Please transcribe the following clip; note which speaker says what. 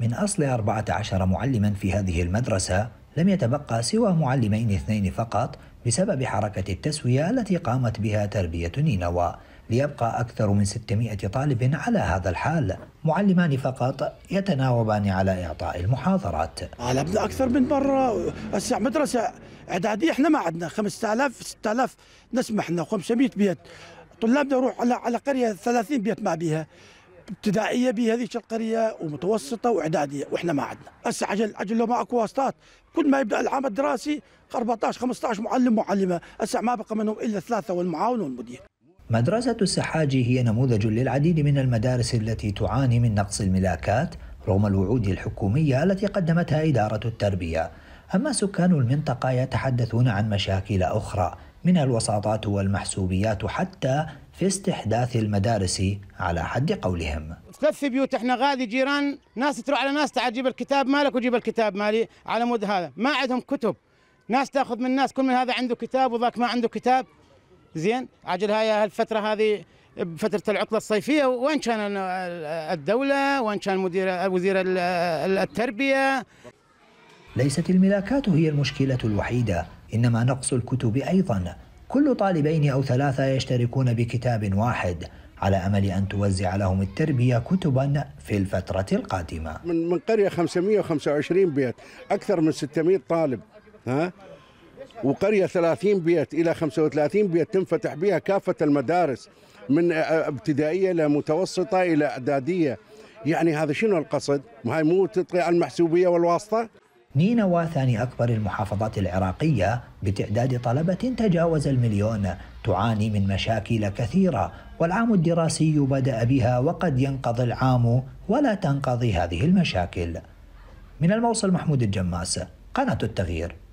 Speaker 1: من أصل 14 معلما في هذه المدرسة لم يتبقى سوى معلمين اثنين فقط بسبب حركة التسوية التي قامت بها تربية نينوى ليبقى أكثر من 600 طالب على هذا الحال معلمان فقط يتناوبان على إعطاء المحاضرات
Speaker 2: طالبنا أكثر من مرة مدرسة إعدادية إحنا ما عندنا 5000 6000 نسمح لنا 500 بيت طلابنا يروح على على قرية 30 بيت ما بيها ابتدائيه بهذيك القريه ومتوسطه واعداديه واحنا ما عندنا هسه عجل عجل لو ما اكو واسطات كل ما يبدا العام الدراسي 14 15 معلم معلمه هسه ما بقى منهم الا ثلاثه
Speaker 1: والمعاون والمدير مدرسة السحاجي هي نموذج للعديد من المدارس التي تعاني من نقص الملاكات رغم الوعود الحكومية التي قدمتها إدارة التربية أما سكان المنطقة يتحدثون عن مشاكل أخرى منها الوساطات والمحسوبيات حتى في استحداث المدارس على حد قولهم
Speaker 3: كف بيوت احنا غادي جيران ناس تروح على ناس تعال جيب الكتاب مالك وجيب الكتاب مالي على مود هذا ما عندهم كتب ناس تاخذ من ناس كل من هذا عنده كتاب وذاك ما عنده كتاب زين عجل هاي الفتره هذه بفتره العطله الصيفيه وين كان الدوله وين كان مدير وزير التربيه ليست
Speaker 1: الملاكات هي المشكله الوحيده انما نقص الكتب ايضا كل طالبين أو ثلاثة يشتركون بكتاب واحد على أمل أن توزع لهم التربية كتبا في
Speaker 4: الفترة القادمة من, من قرية 525 بيت أكثر من 600 طالب ها وقرية 30 بيت إلى 35 بيت تنفتح بها كافة المدارس من ابتدائية إلى متوسطة إلى إعدادية يعني هذا شنو القصد؟ ما مو تطغي على المحسوبية والواسطة؟ نينوى
Speaker 1: ثاني أكبر المحافظات العراقية بتعداد طلبة تجاوز المليون تعاني من مشاكل كثيرة والعام الدراسي بدأ بها وقد ينقضي العام ولا تنقضي هذه المشاكل من الموصل محمود الجماس قناة التغيير